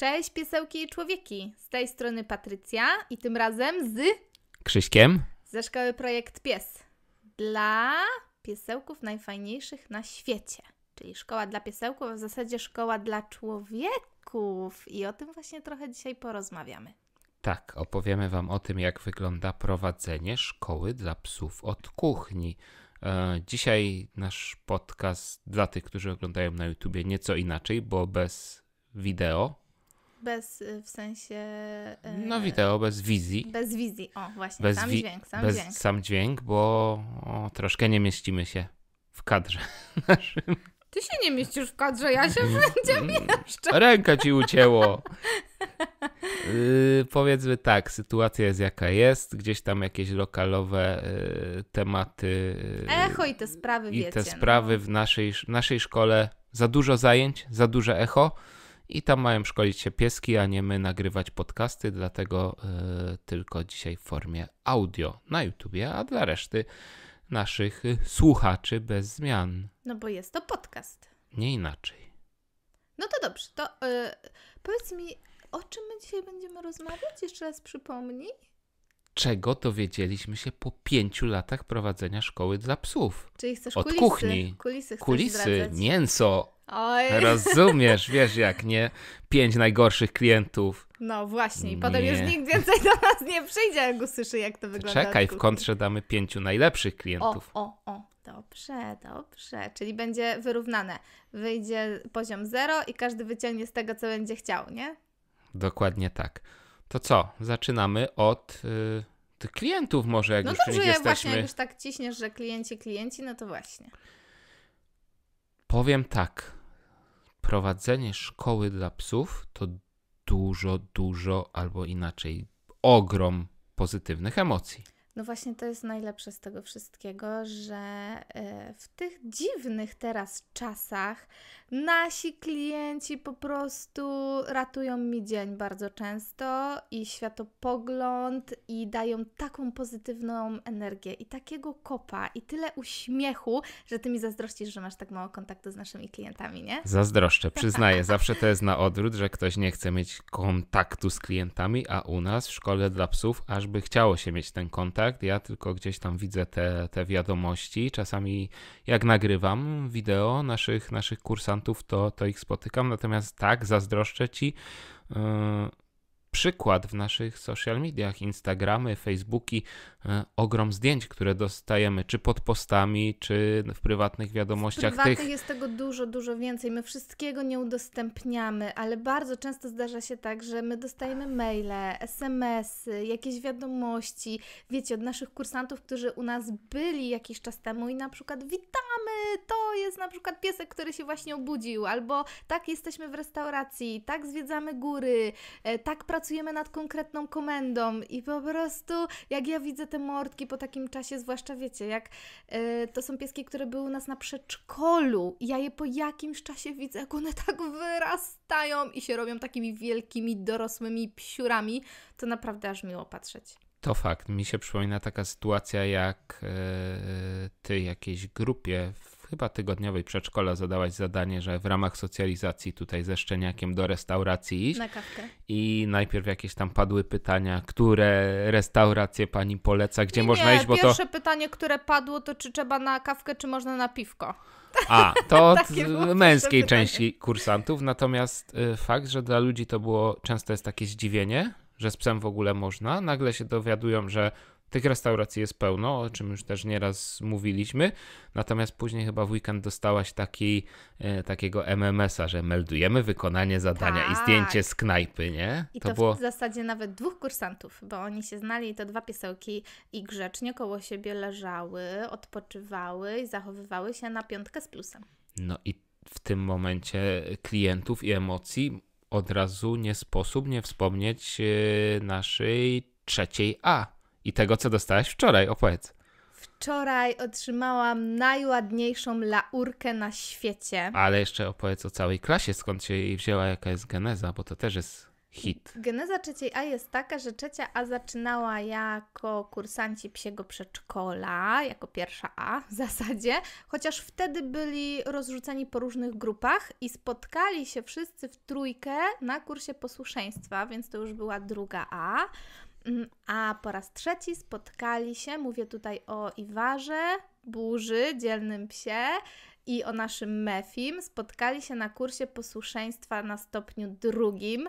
Cześć piesełki i człowieki, z tej strony Patrycja i tym razem z Krzyśkiem ze szkoły Projekt Pies dla piesełków najfajniejszych na świecie. Czyli szkoła dla piesełków, a w zasadzie szkoła dla człowieków. I o tym właśnie trochę dzisiaj porozmawiamy. Tak, opowiemy Wam o tym, jak wygląda prowadzenie szkoły dla psów od kuchni. E, dzisiaj nasz podcast dla tych, którzy oglądają na YouTubie nieco inaczej, bo bez wideo, bez y, w sensie. Y, no, wideo, bez wizji. Bez wizji, o właśnie, bez sam dźwięk, sam bez dźwięk. Sam dźwięk, bo o, troszkę nie mieścimy się w kadrze naszym. Ty się nie mieścisz w kadrze, ja się wszędzie mm. mieszczę. Ręka ci ucięło. Yy, powiedzmy tak, sytuacja jest jaka jest, gdzieś tam jakieś lokalowe yy, tematy. Y, echo i te sprawy, I wiecie, te sprawy no. w naszej, naszej szkole za dużo zajęć, za duże echo i tam mają szkolić się pieski, a nie my nagrywać podcasty, dlatego e, tylko dzisiaj w formie audio na YouTubie, a dla reszty naszych e, słuchaczy bez zmian. No bo jest to podcast. Nie inaczej. No to dobrze, to e, powiedz mi, o czym my dzisiaj będziemy rozmawiać? Jeszcze raz przypomnij. Czego dowiedzieliśmy się po pięciu latach prowadzenia szkoły dla psów? Czyli chcesz Od kulisy, kuchni, kulisy, kulisy mięso, Oj. Rozumiesz, wiesz jak, nie? Pięć najgorszych klientów. No właśnie, i potem już nikt więcej do nas nie przyjdzie, jak usłyszy, jak to wygląda. Czekaj, w kontrze damy pięciu najlepszych klientów. O, o, o, dobrze, dobrze. Czyli będzie wyrównane. Wyjdzie poziom zero i każdy wyciągnie z tego, co będzie chciał, nie? Dokładnie tak. To co? Zaczynamy od y, tych klientów może, jak no już dobrze, jesteśmy. No właśnie, jak już tak ciśniesz, że klienci, klienci, no to właśnie. Powiem tak prowadzenie szkoły dla psów to dużo, dużo albo inaczej ogrom pozytywnych emocji. No właśnie to jest najlepsze z tego wszystkiego, że e, w tych dziwnych teraz czasach, Nasi klienci po prostu ratują mi dzień bardzo często i światopogląd i dają taką pozytywną energię i takiego kopa i tyle uśmiechu, że ty mi zazdrościsz, że masz tak mało kontaktu z naszymi klientami, nie? Zazdroszczę, przyznaję. Zawsze to jest na odwrót, że ktoś nie chce mieć kontaktu z klientami, a u nas w szkole dla psów aż by chciało się mieć ten kontakt. Ja tylko gdzieś tam widzę te, te wiadomości. Czasami jak nagrywam wideo naszych, naszych kursantów, to, to ich spotykam. Natomiast tak, zazdroszczę ci. Y, przykład w naszych social mediach, Instagramy, Facebooki, e, ogrom zdjęć, które dostajemy, czy pod postami, czy w prywatnych wiadomościach. W prywatnych tych... jest tego dużo, dużo więcej. My wszystkiego nie udostępniamy, ale bardzo często zdarza się tak, że my dostajemy maile, smsy, jakieś wiadomości, wiecie, od naszych kursantów, którzy u nas byli jakiś czas temu i na przykład witamy, to jest na przykład piesek, który się właśnie obudził, albo tak jesteśmy w restauracji, tak zwiedzamy góry, e, tak pracujemy pracujemy nad konkretną komendą i po prostu jak ja widzę te mordki po takim czasie, zwłaszcza wiecie, jak y, to są pieski, które były u nas na przedszkolu i ja je po jakimś czasie widzę, jak one tak wyrastają i się robią takimi wielkimi, dorosłymi psiurami, to naprawdę aż miło patrzeć. To fakt. Mi się przypomina taka sytuacja, jak e, e, ty jakiejś grupie w chyba tygodniowej przedszkola zadałaś zadanie, że w ramach socjalizacji tutaj ze szczeniakiem do restauracji iść. Na kawkę. I najpierw jakieś tam padły pytania, które restauracje pani poleca, gdzie nie, można nie, iść, bo pierwsze to... pierwsze pytanie, które padło, to czy trzeba na kawkę, czy można na piwko. A, to od męskiej części kursantów, natomiast y, fakt, że dla ludzi to było, często jest takie zdziwienie, że z psem w ogóle można, nagle się dowiadują, że tych restauracji jest pełno, o czym już też nieraz mówiliśmy. Natomiast później chyba w weekend dostałaś taki, e, takiego MMS-a, że meldujemy wykonanie zadania i zdjęcie z tak. knajpy, nie? I to, to było... w zasadzie nawet dwóch kursantów, bo oni się znali i to dwa piesełki i grzecznie koło siebie leżały, odpoczywały i zachowywały się na piątkę z plusem. No i w tym momencie klientów i emocji od razu nie sposób nie wspomnieć e, naszej trzeciej A i tego, co dostałaś wczoraj. Opowiedz. Wczoraj otrzymałam najładniejszą laurkę na świecie. Ale jeszcze opowiedz o całej klasie, skąd się jej wzięła, jaka jest geneza, bo to też jest hit. Geneza trzeciej A jest taka, że trzecia A zaczynała jako kursanci psiego przedszkola, jako pierwsza A w zasadzie, chociaż wtedy byli rozrzuceni po różnych grupach i spotkali się wszyscy w trójkę na kursie posłuszeństwa, więc to już była druga A. Mhm. A po raz trzeci spotkali się, mówię tutaj o Iwarze, Burzy, dzielnym psie i o naszym Mefim. Spotkali się na kursie posłuszeństwa na stopniu drugim.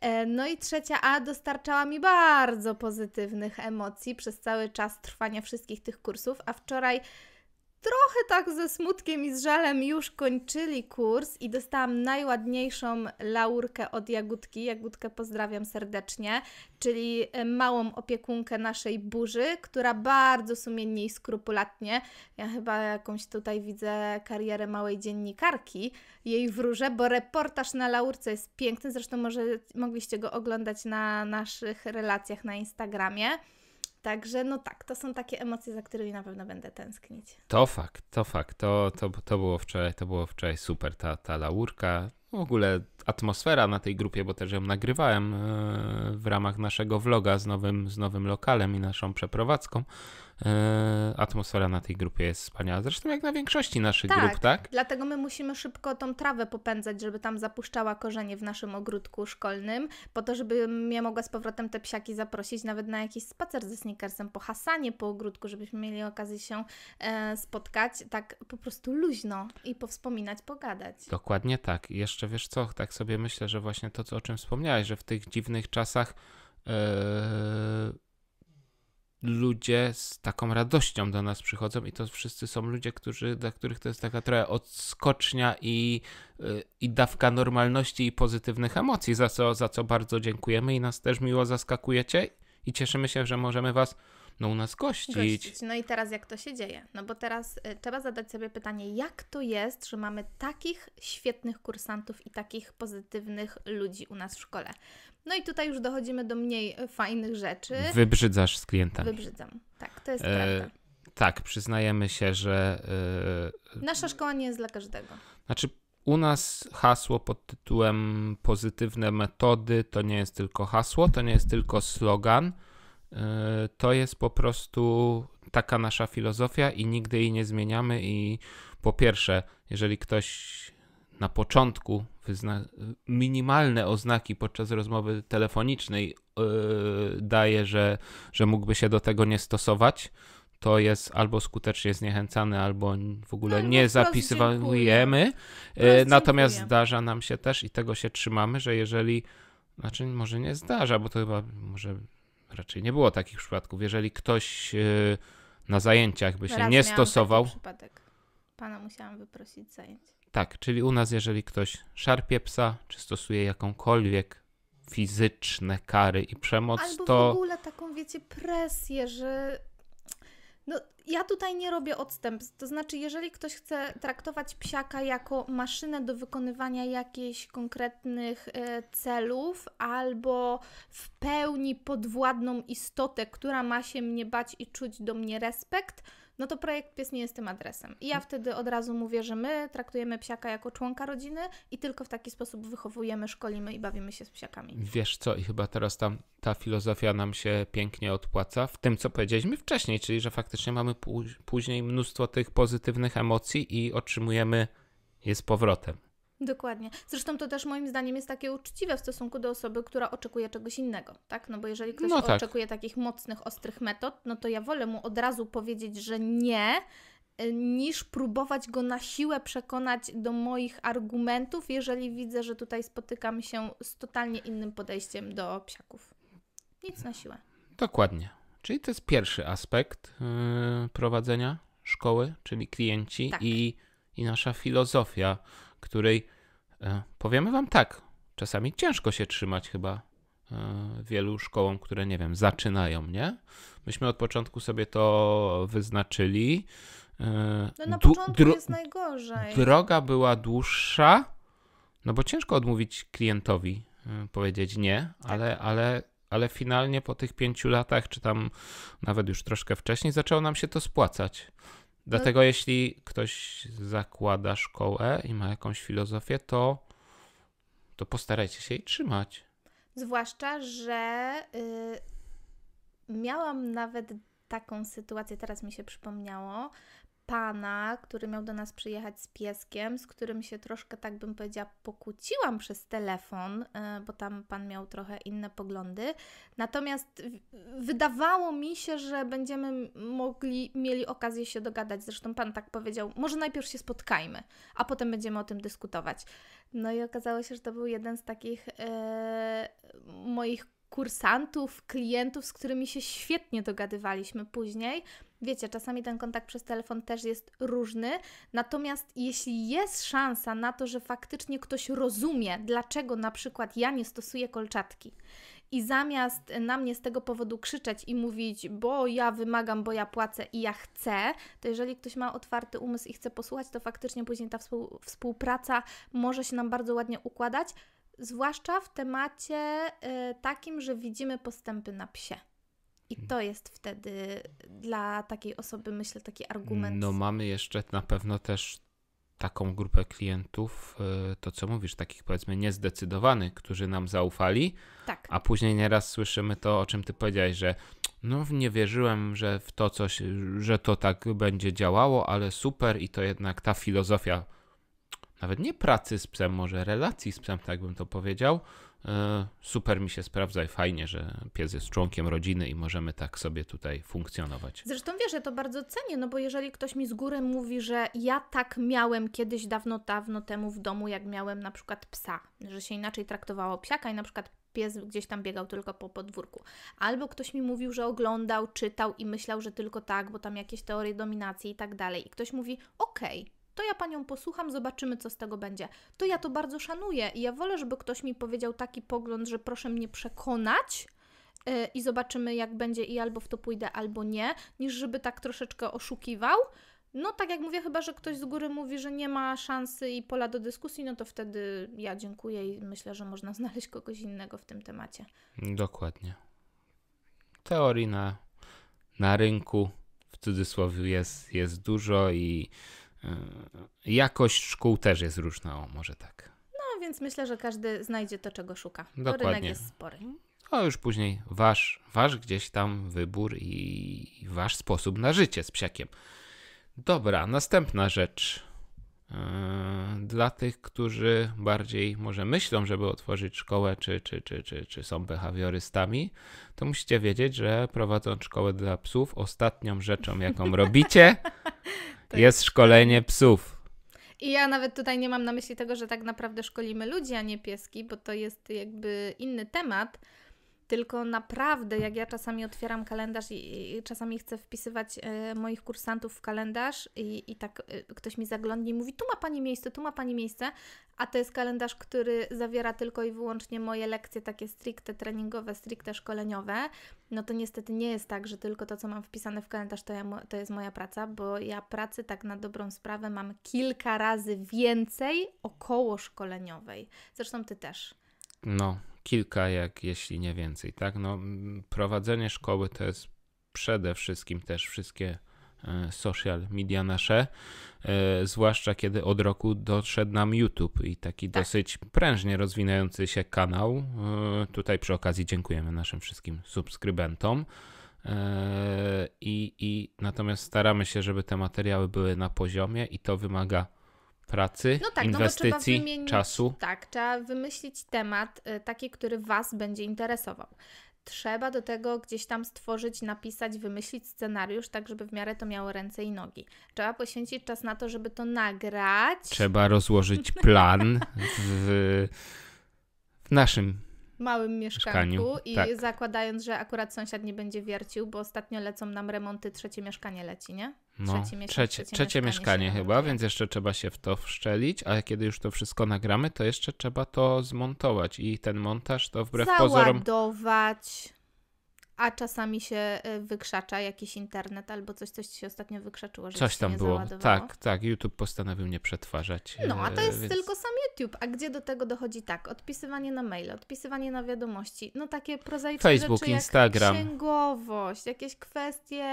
E, no i trzecia A dostarczała mi bardzo pozytywnych emocji przez cały czas trwania wszystkich tych kursów, a wczoraj trochę tak ze smutkiem i z żalem już kończyli kurs i dostałam najładniejszą laurkę od Jagódki. Jagódkę pozdrawiam serdecznie, czyli e, małą opiekunkę naszej burzy, która bardzo sumiennie i skrupulatnie, ja chyba jakąś tutaj widzę karierę małej dziennikarki, jej wróżę, bo reportaż na laurce jest piękny, zresztą może mogliście go oglądać na naszych relacjach na Instagramie. Także no tak, to są takie emocje, za którymi na pewno będę tęsknić. To fakt, to fakt. To, to, to, było, wczoraj, to było wczoraj super, ta, ta laurka. W ogóle atmosfera na tej grupie, bo też ją nagrywałem e, w ramach naszego vloga z nowym, z nowym lokalem i naszą przeprowadzką. E, atmosfera na tej grupie jest wspaniała. Zresztą jak na większości naszych tak, grup, tak? Dlatego my musimy szybko tą trawę popędzać, żeby tam zapuszczała korzenie w naszym ogródku szkolnym, po to, żebym ja mogła z powrotem te psiaki zaprosić nawet na jakiś spacer ze sneakersem po hasanie, po ogródku, żebyśmy mieli okazję się e, spotkać tak po prostu luźno i powspominać, pogadać. Dokładnie tak. I jeszcze wiesz co, tak sobie myślę, że właśnie to, o czym wspomniałeś, że w tych dziwnych czasach. E, ludzie z taką radością do nas przychodzą i to wszyscy są ludzie, którzy, dla których to jest taka trochę odskocznia i, y, i dawka normalności i pozytywnych emocji, za co, za co bardzo dziękujemy i nas też miło zaskakujecie i cieszymy się, że możemy Was no u nas gościć. gościć. No i teraz jak to się dzieje? No bo teraz y, trzeba zadać sobie pytanie, jak to jest, że mamy takich świetnych kursantów i takich pozytywnych ludzi u nas w szkole? No i tutaj już dochodzimy do mniej y, fajnych rzeczy. Wybrzydzasz z klientami. Wybrzydzam, tak, to jest e, prawda. Tak, przyznajemy się, że... E, Nasza szkoła nie jest dla każdego. Znaczy, u nas hasło pod tytułem Pozytywne metody to nie jest tylko hasło, to nie jest tylko slogan. E, to jest po prostu taka nasza filozofia i nigdy jej nie zmieniamy. I po pierwsze, jeżeli ktoś na początku wyzna minimalne oznaki podczas rozmowy telefonicznej yy, daje, że, że mógłby się do tego nie stosować, to jest albo skutecznie zniechęcany, albo w ogóle tak, nie no zapisywujemy. E, natomiast zdarza nam się też i tego się trzymamy, że jeżeli, znaczy może nie zdarza, bo to chyba może raczej nie było takich przypadków. Jeżeli ktoś e, na zajęciach by się Raz nie stosował. przypadek. Pana musiałam wyprosić zajęć. Tak, czyli u nas, jeżeli ktoś szarpie psa, czy stosuje jakąkolwiek fizyczne kary i przemoc, Albo to. w ogóle taką, wiecie, presję, że no, ja tutaj nie robię odstępstw. To znaczy, jeżeli ktoś chce traktować psiaka jako maszynę do wykonywania jakichś konkretnych e, celów albo w pełni podwładną istotę, która ma się mnie bać i czuć do mnie respekt, no to projekt pies nie jest tym adresem. I ja wtedy od razu mówię, że my traktujemy psiaka jako członka rodziny i tylko w taki sposób wychowujemy, szkolimy i bawimy się z psiakami. Wiesz co, i chyba teraz tam ta filozofia nam się pięknie odpłaca w tym, co powiedzieliśmy wcześniej, czyli że faktycznie mamy później mnóstwo tych pozytywnych emocji i otrzymujemy je z powrotem. Dokładnie. Zresztą to też moim zdaniem jest takie uczciwe w stosunku do osoby, która oczekuje czegoś innego, tak? No bo jeżeli ktoś no tak. oczekuje takich mocnych, ostrych metod, no to ja wolę mu od razu powiedzieć, że nie, y, niż próbować go na siłę przekonać do moich argumentów, jeżeli widzę, że tutaj spotykam się z totalnie innym podejściem do psiaków. Nic na siłę. Dokładnie. Czyli to jest pierwszy aspekt yy, prowadzenia szkoły, czyli klienci tak. i, i nasza filozofia której e, powiemy Wam tak, czasami ciężko się trzymać chyba e, wielu szkołom, które nie wiem, zaczynają, nie? Myśmy od początku sobie to wyznaczyli. E, no na początku jest najgorzej. Droga była dłuższa, no bo ciężko odmówić klientowi, powiedzieć nie, tak. ale, ale, ale finalnie po tych pięciu latach, czy tam nawet już troszkę wcześniej, zaczęło nam się to spłacać. Dlatego no. jeśli ktoś zakłada szkołę i ma jakąś filozofię, to, to postarajcie się jej trzymać. Zwłaszcza, że y, miałam nawet taką sytuację, teraz mi się przypomniało, pana, który miał do nas przyjechać z pieskiem, z którym się troszkę, tak bym powiedziała, pokłóciłam przez telefon, e, bo tam pan miał trochę inne poglądy. Natomiast wydawało mi się, że będziemy mogli, mieli okazję się dogadać. Zresztą pan tak powiedział, może najpierw się spotkajmy, a potem będziemy o tym dyskutować. No i okazało się, że to był jeden z takich e, moich kursantów, klientów, z którymi się świetnie dogadywaliśmy później. Wiecie, czasami ten kontakt przez telefon też jest różny, natomiast jeśli jest szansa na to, że faktycznie ktoś rozumie, dlaczego na przykład ja nie stosuję kolczatki i zamiast na mnie z tego powodu krzyczeć i mówić, bo ja wymagam, bo ja płacę i ja chcę, to jeżeli ktoś ma otwarty umysł i chce posłuchać, to faktycznie później ta współpraca może się nam bardzo ładnie układać zwłaszcza w temacie y, takim, że widzimy postępy na psie. I hmm. to jest wtedy dla takiej osoby, myślę, taki argument. No, mamy jeszcze na pewno też taką grupę klientów, y, to co mówisz, takich powiedzmy niezdecydowanych, którzy nam zaufali. Tak. A później nieraz słyszymy to, o czym ty powiedziałeś, że no nie wierzyłem, że w to coś, że to tak będzie działało, ale super i to jednak ta filozofia nawet nie pracy z psem, może relacji z psem, tak bym to powiedział. E, super mi się sprawdza i fajnie, że pies jest członkiem rodziny i możemy tak sobie tutaj funkcjonować. Zresztą wiesz, że to bardzo cenię, no bo jeżeli ktoś mi z góry mówi, że ja tak miałem kiedyś dawno, dawno temu w domu, jak miałem na przykład psa, że się inaczej traktowało psiaka i na przykład pies gdzieś tam biegał tylko po podwórku. Albo ktoś mi mówił, że oglądał, czytał i myślał, że tylko tak, bo tam jakieś teorie dominacji i tak dalej. I ktoś mówi, okej, okay, to ja panią posłucham, zobaczymy, co z tego będzie. To ja to bardzo szanuję i ja wolę, żeby ktoś mi powiedział taki pogląd, że proszę mnie przekonać, y, i zobaczymy, jak będzie, i albo w to pójdę, albo nie, niż żeby tak troszeczkę oszukiwał. No, tak jak mówię, chyba że ktoś z góry mówi, że nie ma szansy i pola do dyskusji, no to wtedy ja dziękuję i myślę, że można znaleźć kogoś innego w tym temacie. Dokładnie. Teorii na, na rynku w cudzysłowie jest, jest dużo i E, jakość szkół też jest różna, o może tak. No więc myślę, że każdy znajdzie to, czego szuka. Dokładnie. rynek jest spory. A już później wasz, wasz gdzieś tam wybór i wasz sposób na życie z psiakiem. Dobra, następna rzecz. E, dla tych, którzy bardziej może myślą, żeby otworzyć szkołę, czy, czy, czy, czy, czy są behawiorystami, to musicie wiedzieć, że prowadząc szkołę dla psów, ostatnią rzeczą, jaką robicie, tak. Jest szkolenie psów. I ja nawet tutaj nie mam na myśli tego, że tak naprawdę szkolimy ludzi, a nie pieski, bo to jest jakby inny temat, tylko naprawdę, jak ja czasami otwieram kalendarz i, i czasami chcę wpisywać y, moich kursantów w kalendarz, i, i tak y, ktoś mi zaglądnie i mówi: Tu ma pani miejsce, tu ma pani miejsce, a to jest kalendarz, który zawiera tylko i wyłącznie moje lekcje takie stricte treningowe, stricte szkoleniowe. No to niestety nie jest tak, że tylko to, co mam wpisane w kalendarz, to, ja, to jest moja praca, bo ja pracy tak na dobrą sprawę mam kilka razy więcej około szkoleniowej. Zresztą ty też. No, kilka, jak jeśli nie więcej, tak? No, prowadzenie szkoły to jest przede wszystkim też wszystkie e, social media nasze, e, zwłaszcza kiedy od roku doszedł nam YouTube i taki tak. dosyć prężnie rozwijający się kanał. E, tutaj przy okazji dziękujemy naszym wszystkim subskrybentom. I, I natomiast staramy się, żeby te materiały były na poziomie i to wymaga pracy, no tak, no inwestycji, no czasu. Tak, trzeba wymyślić temat y, taki, który Was będzie interesował. Trzeba do tego gdzieś tam stworzyć, napisać, wymyślić scenariusz, tak żeby w miarę to miało ręce i nogi. Trzeba poświęcić czas na to, żeby to nagrać. Trzeba rozłożyć plan w, w naszym małym mieszkanku mieszkaniu. i tak. zakładając, że akurat sąsiad nie będzie wiercił, bo ostatnio lecą nam remonty, trzecie mieszkanie leci, nie? No, trzecie, mieszkanie, trzecie, trzecie, mieszkanie, mieszkanie chyba, więc tak. jeszcze trzeba się w to wszczelić, a kiedy już to wszystko nagramy, to jeszcze trzeba to zmontować i ten montaż to wbrew Załadować. pozorom... Załadować, a czasami się y, wykrzacza jakiś internet albo coś, coś się ostatnio wykrzaczyło, że Coś tam było, tak, tak, YouTube postanowił nie przetwarzać. No, a to y, jest więc... tylko sam YouTube, a gdzie do tego dochodzi tak? Odpisywanie na maile, odpisywanie na wiadomości, no takie prozaiczne Facebook, rzeczy jak Instagram. księgowość, jakieś kwestie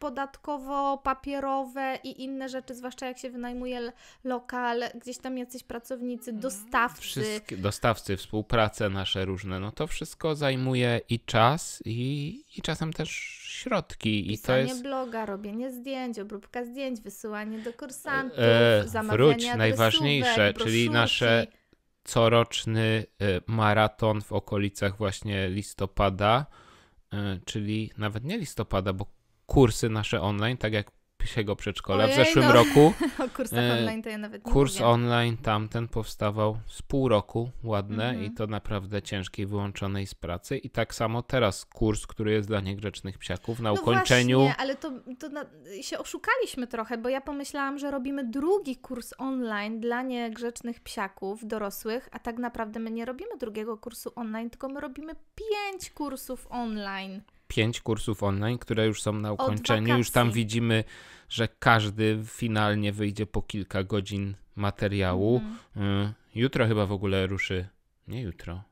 podatkowo-papierowe i inne rzeczy, zwłaszcza jak się wynajmuje lokal, gdzieś tam jacyś pracownicy, mhm. dostawcy. Wszystkie dostawcy, współprace nasze różne, no to wszystko zajmuje i czas i, i czasem też środki. Pisanie I to jest... bloga, robienie zdjęć, obróbka zdjęć, wysyłanie do kursantów, e, e zamawianie Wróć, najważniejsze, czyli nasze coroczny e, maraton w okolicach właśnie listopada, e, czyli nawet nie listopada, bo kursy nasze online, tak jak psiego przedszkola Ojej, w zeszłym no. roku. O kursach e, online to ja nawet nie Kurs mówię. online tamten powstawał z pół roku, ładne mm -hmm. i mhm. to naprawdę ciężkiej, wyłączonej z pracy. I tak samo teraz kurs, który jest dla niegrzecznych psiaków na no ukończeniu. Właśnie, ale to, to na, się oszukaliśmy trochę, bo ja pomyślałam, że robimy drugi kurs online dla niegrzecznych psiaków dorosłych, a tak naprawdę my nie robimy drugiego kursu online, tylko my robimy pięć kursów online pięć kursów online, które już są na ukończeniu. Już tam widzimy, że każdy finalnie wyjdzie po kilka godzin materiału. Mm. Jutro chyba w ogóle ruszy. Nie jutro.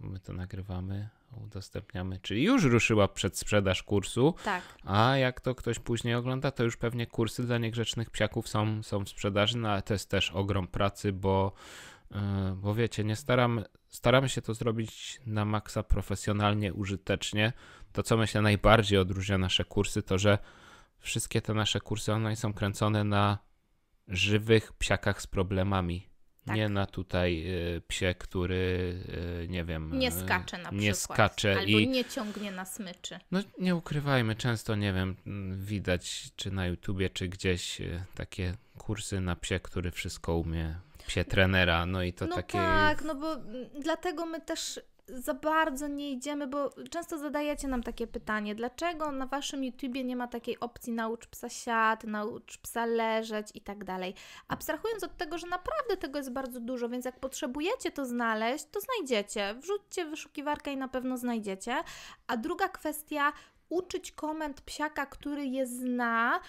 My to nagrywamy, udostępniamy. Czyli już ruszyła przedsprzedaż kursu. Tak. A jak to ktoś później ogląda, to już pewnie kursy dla niegrzecznych psiaków są, są w sprzedaży, no ale to jest też ogrom pracy, bo y, bo wiecie, nie staramy, staramy się to zrobić na maksa profesjonalnie, użytecznie, to, co myślę najbardziej odróżnia nasze kursy, to że wszystkie te nasze kursy online są kręcone na żywych psiakach z problemami. Tak. Nie na tutaj y, psie, który y, nie wiem. Nie y, skacze na nie przykład. Skacze albo i, nie ciągnie na smyczy. No nie ukrywajmy, często nie wiem, widać czy na YouTubie, czy gdzieś takie kursy na psie, który wszystko umie. Psie trenera, no i to no takie. Tak, no bo mm, dlatego my też za bardzo nie idziemy, bo często zadajecie nam takie pytanie, dlaczego na Waszym YouTubie nie ma takiej opcji naucz psa siad, naucz psa leżeć i tak dalej. Abstrahując od tego, że naprawdę tego jest bardzo dużo, więc jak potrzebujecie to znaleźć, to znajdziecie. Wrzućcie wyszukiwarkę i na pewno znajdziecie. A druga kwestia, uczyć komend psiaka, który je zna,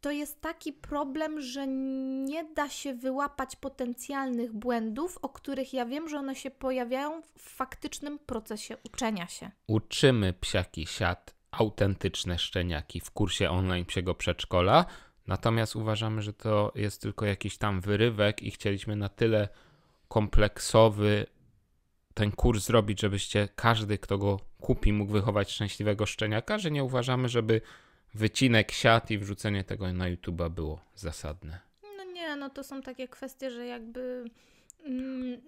to jest taki problem, że nie da się wyłapać potencjalnych błędów, o których ja wiem, że one się pojawiają w faktycznym procesie uczenia się. Uczymy psiaki siat autentyczne szczeniaki w kursie online psiego przedszkola, natomiast uważamy, że to jest tylko jakiś tam wyrywek i chcieliśmy na tyle kompleksowy ten kurs zrobić, żebyście każdy, kto go kupi, mógł wychować szczęśliwego szczeniaka, że nie uważamy, żeby wycinek siat i wrzucenie tego na YouTube'a było zasadne. No nie, no to są takie kwestie, że jakby mm,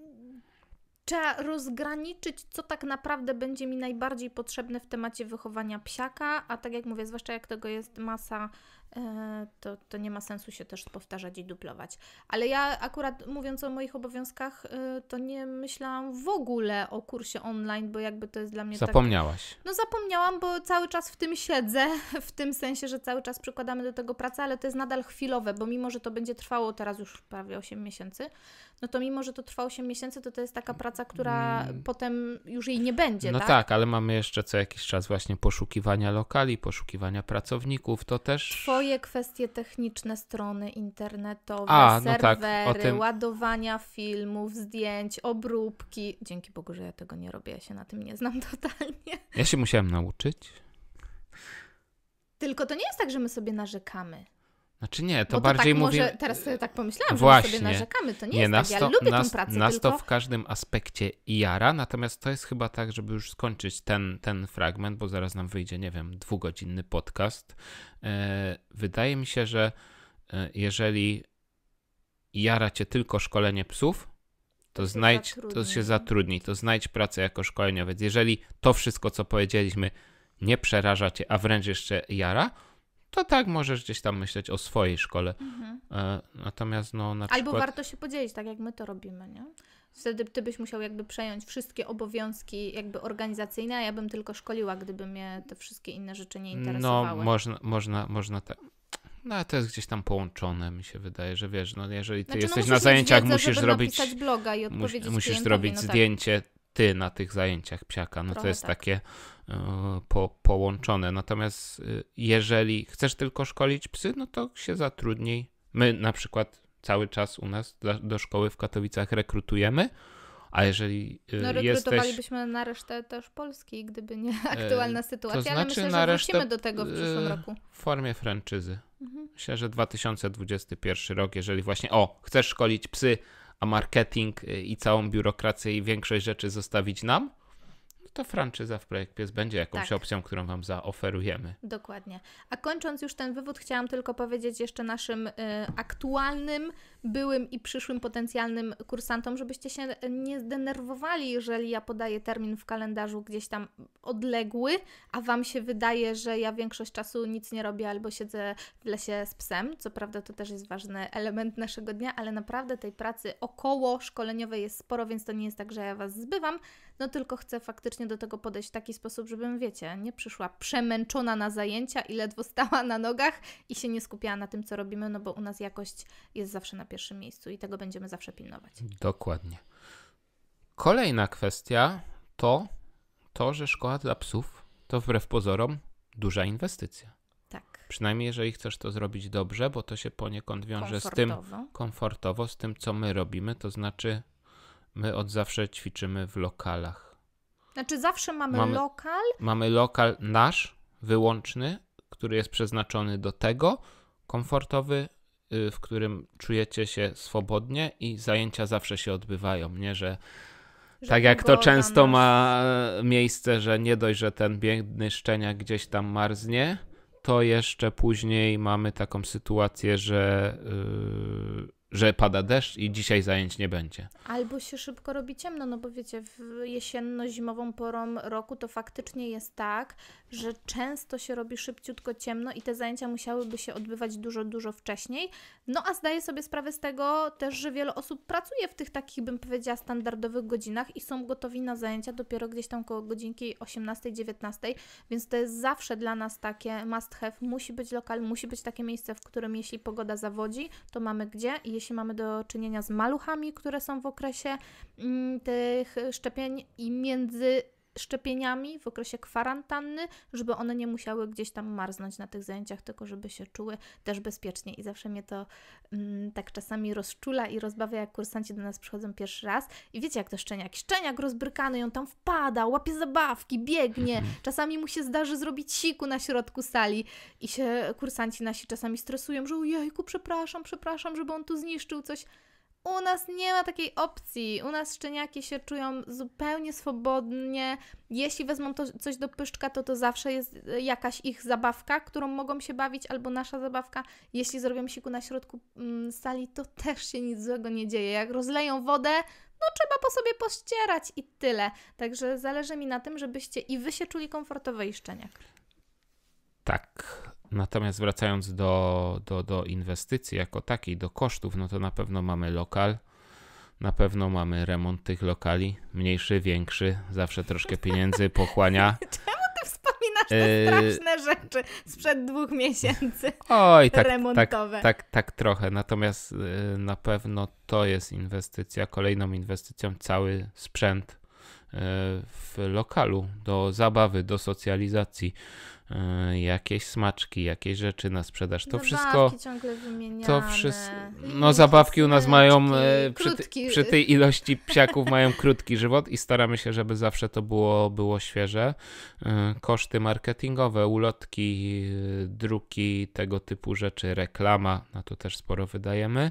trzeba rozgraniczyć, co tak naprawdę będzie mi najbardziej potrzebne w temacie wychowania psiaka, a tak jak mówię, zwłaszcza jak tego jest masa E, to, to nie ma sensu się też powtarzać i duplować. Ale ja akurat mówiąc o moich obowiązkach, e, to nie myślałam w ogóle o kursie online, bo jakby to jest dla mnie. Tak- Zapomniałaś. Tak, no zapomniałam, bo cały czas w tym siedzę, w tym sensie, że cały czas przykładamy do tego pracę, ale to jest nadal chwilowe, bo mimo, że to będzie trwało teraz już prawie 8 miesięcy, no to mimo, że to trwa 8 miesięcy, to to jest taka praca, która hmm. potem już jej nie będzie. No tak? tak? ale mamy jeszcze co jakiś czas właśnie poszukiwania lokali, poszukiwania pracowników, to też. Twoje kwestie techniczne, strony internetowe, A, serwery, no tak, tym... ładowania filmów, zdjęć, obróbki. Dzięki Bogu, że ja tego nie robię, ja się na tym nie znam totalnie. Ja się musiałem nauczyć. Tylko to nie jest tak, że my sobie narzekamy. Znaczy nie, to, to bardziej tak mówię... Może, teraz sobie tak pomyślałam, Właśnie. że my sobie narzekamy, to nie, nie jest tak, nas tak, to, ja lubię nas, tą pracę, Nas tylko... to w każdym aspekcie jara, natomiast to jest chyba tak, żeby już skończyć ten, ten fragment, bo zaraz nam wyjdzie, nie wiem, dwugodzinny podcast. E, wydaje mi się, że e, jeżeli jara cię tylko szkolenie psów, to, to znajdź, to się zatrudni, to znajdź pracę jako szkoleniowiec. Jeżeli to wszystko, co powiedzieliśmy, nie przeraża cię, a wręcz jeszcze jara, to tak możesz gdzieś tam myśleć o swojej szkole. Mhm. E, natomiast no na Albo przykład... warto się podzielić, tak jak my to robimy, nie? Wtedy ty byś musiał jakby przejąć wszystkie obowiązki jakby organizacyjne, a ja bym tylko szkoliła, gdyby mnie te wszystkie inne rzeczy nie interesowały. No, można, można, można tak. No, ale to jest gdzieś tam połączone, mi się wydaje, że wiesz, no jeżeli ty znaczy, no, jesteś no, na zajęciach, wiedzę, musisz robić bloga i odpowiedzieć musisz zrobić no, tak. zdjęcie ty na tych zajęciach psiaka. No Trochę to jest tak. takie e, po, połączone. Natomiast e, jeżeli chcesz tylko szkolić psy, no to się zatrudnij. My na przykład cały czas u nas do szkoły w Katowicach rekrutujemy. A jeżeli e, no, rekrutowalibyśmy jesteś... na resztę też Polski, gdyby nie aktualna sytuacja, to znaczy ale myślę, że wrócimy do tego w przyszłym roku. W formie franczyzy. Mhm. Myślę, że 2021 rok, jeżeli właśnie, o, chcesz szkolić psy, a marketing y, i całą biurokrację i większość rzeczy zostawić nam? to franczyza w Projekt Pies będzie jakąś tak. opcją, którą Wam zaoferujemy. Dokładnie. A kończąc już ten wywód, chciałam tylko powiedzieć jeszcze naszym y, aktualnym, byłym i przyszłym potencjalnym kursantom, żebyście się nie zdenerwowali, jeżeli ja podaję termin w kalendarzu gdzieś tam odległy, a Wam się wydaje, że ja większość czasu nic nie robię albo siedzę w lesie z psem. Co prawda to też jest ważny element naszego dnia, ale naprawdę tej pracy około szkoleniowej jest sporo, więc to nie jest tak, że ja Was zbywam no tylko chcę faktycznie do tego podejść w taki sposób, żebym, wiecie, nie przyszła przemęczona na zajęcia i ledwo stała na nogach i się nie skupiała na tym, co robimy, no bo u nas jakość jest zawsze na pierwszym miejscu i tego będziemy zawsze pilnować. Dokładnie. Kolejna kwestia to to, że szkoła dla psów to wbrew pozorom duża inwestycja. Tak. Przynajmniej jeżeli chcesz to zrobić dobrze, bo to się poniekąd wiąże z tym komfortowo, z tym, co my robimy, to znaczy My od zawsze ćwiczymy w lokalach. Znaczy zawsze mamy, mamy lokal? Mamy lokal nasz, wyłączny, który jest przeznaczony do tego, komfortowy, y, w którym czujecie się swobodnie i zajęcia zawsze się odbywają, nie, że że tak jak to często ma e, miejsce, że nie dość, że ten biedny szczeniak gdzieś tam marznie, to jeszcze później mamy taką sytuację, że yy, że pada deszcz i dzisiaj zajęć nie będzie. Albo się szybko robi ciemno, no bo wiecie, w jesienno-zimową porą roku to faktycznie jest tak, że często się robi szybciutko ciemno i te zajęcia musiałyby się odbywać dużo, dużo wcześniej. No a zdaję sobie sprawę z tego też, że wiele osób pracuje w tych takich, bym powiedziała, standardowych godzinach i są gotowi na zajęcia dopiero gdzieś tam koło godzinki 18-19, więc to jest zawsze dla nas takie must have. Musi być lokal, musi być takie miejsce, w którym jeśli pogoda zawodzi, to mamy gdzie i jeśli mamy do czynienia z maluchami, które są w okresie mm, tych szczepień i między szczepieniami w okresie kwarantanny, żeby one nie musiały gdzieś tam marznąć na tych zajęciach, tylko żeby się czuły też bezpiecznie. I zawsze mnie to mm, tak czasami rozczula i rozbawia, jak kursanci do nas przychodzą pierwszy raz. I wiecie, jak to szczeniak. Szczeniak rozbrykany, ją tam wpada, łapie zabawki, biegnie. Mhm. Czasami mu się zdarzy zrobić siku na środku sali i się kursanci nasi czasami stresują, że ojejku, przepraszam, przepraszam, żeby on tu zniszczył coś. U nas nie ma takiej opcji. U nas szczeniaki się czują zupełnie swobodnie. Jeśli wezmą to, coś do pyszczka, to to zawsze jest e, jakaś ich zabawka, którą mogą się bawić, albo nasza zabawka. Jeśli zrobią siku na środku mm, sali, to też się nic złego nie dzieje. Jak rozleją wodę, no trzeba po sobie pościerać i tyle. Także zależy mi na tym, żebyście i wy się czuli komfortowo i szczeniak. Tak, Natomiast wracając do, do, do inwestycji jako takiej, do kosztów, no to na pewno mamy lokal, na pewno mamy remont tych lokali, mniejszy, większy, zawsze troszkę pieniędzy pochłania. Czemu ty wspominasz te yy, straszne rzeczy sprzed dwóch miesięcy Oj, tak, remontowe? Tak, tak, tak trochę, natomiast y, na pewno to jest inwestycja, kolejną inwestycją cały sprzęt y, w lokalu do zabawy, do socjalizacji. E, jakieś smaczki, jakieś rzeczy na sprzedaż. To zabawki wszystko. ciągle To wszystko. No, zabawki u nas mają e, przy, ty, przy, tej ilości psiaków mają krótki żywot i staramy się, żeby zawsze to było, było świeże. E, koszty marketingowe, ulotki, druki, tego typu rzeczy, reklama, na to też sporo wydajemy.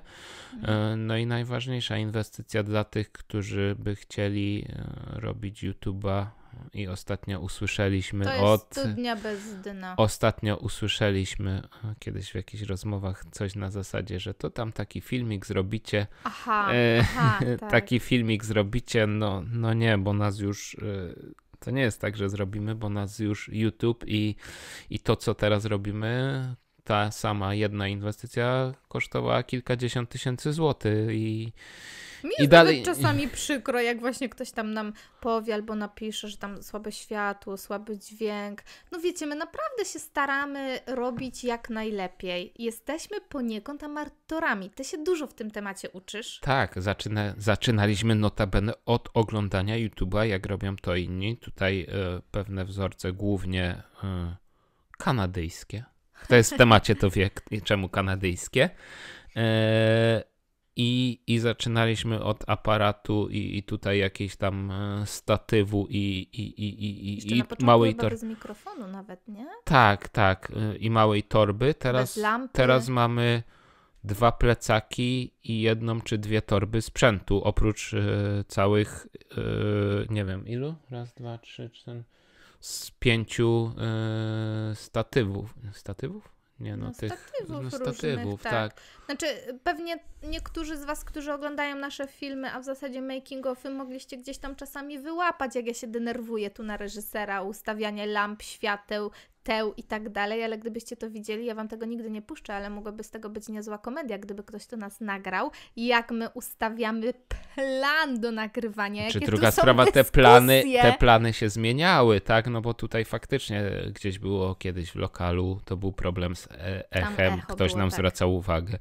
Mhm. No i najważniejsza inwestycja dla tych, którzy by chcieli robić YouTube'a i ostatnio usłyszeliśmy to jest od. Studnia bez dna. Ostatnio usłyszeliśmy e, kiedyś w jakichś rozmowach coś na zasadzie, że to tam taki filmik zrobicie. Aha. E, aha tak. Taki filmik zrobicie. No, no nie, bo nas już. E, to nie jest tak, że zrobimy, bo nas już YouTube i, i to, co teraz robimy, ta sama jedna inwestycja kosztowała kilkadziesiąt tysięcy złotych i mi jest I dalej... czasami przykro, jak właśnie ktoś tam nam powie albo napisze, że tam słabe światło, słaby dźwięk. No wiecie, my naprawdę się staramy robić jak najlepiej. Jesteśmy poniekąd amatorami. Ty się dużo w tym temacie uczysz. Tak, zaczyna, zaczynaliśmy notabene od oglądania YouTube'a, jak robią to inni. Tutaj y, pewne wzorce głównie y, kanadyjskie. Kto jest w temacie to wie, czemu kanadyjskie. E, i, i zaczynaliśmy od aparatu i, i tutaj jakiejś tam e, statywu i, i, i, i, i, i małej torby. bez mikrofonu nawet, nie? Tak, tak. E, I małej torby. Teraz, teraz mamy dwa plecaki i jedną czy dwie torby sprzętu, oprócz y, całych, y, nie wiem, ilu? Raz, dwa, trzy, cztery, z pięciu y, statywów. Statywów? nie no, no tych statywów, no, statywów tak. tak. Znaczy pewnie niektórzy z Was, którzy oglądają nasze filmy, a w zasadzie making ofy, mogliście gdzieś tam czasami wyłapać, jak ja się denerwuję tu na reżysera, ustawianie lamp, świateł, teł i tak dalej, ale gdybyście to widzieli, ja Wam tego nigdy nie puszczę, ale mogłaby z tego być niezła komedia, gdyby ktoś to nas nagrał, jak my ustawiamy plan do nagrywania. Czy druga sprawa, te plany, te plany się zmieniały, tak? No bo tutaj faktycznie gdzieś było kiedyś w lokalu, to był problem z e, echem, ktoś nam tak. zwracał uwagę.